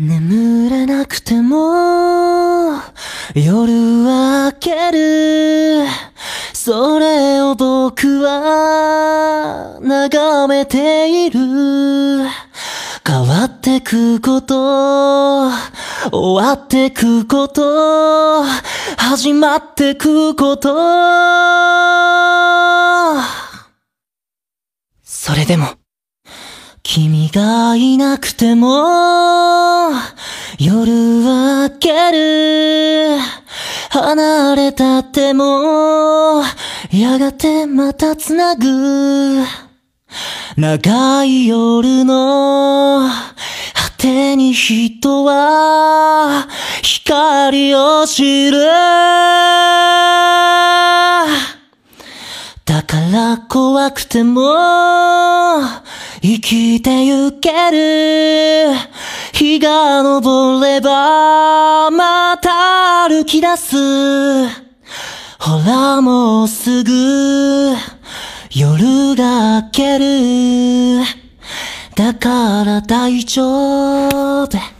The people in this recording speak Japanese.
眠れなくても夜は明けるそれを僕は眺めている変わってくこと終わってくこと始まってくことそれでも君がいなくても夜は明ける離れたってもやがてまた繋ぐ長い夜の果てに人は光を知るから怖くても生きてゆける日が昇ればまた歩き出すほらもうすぐ夜が明けるだから大丈夫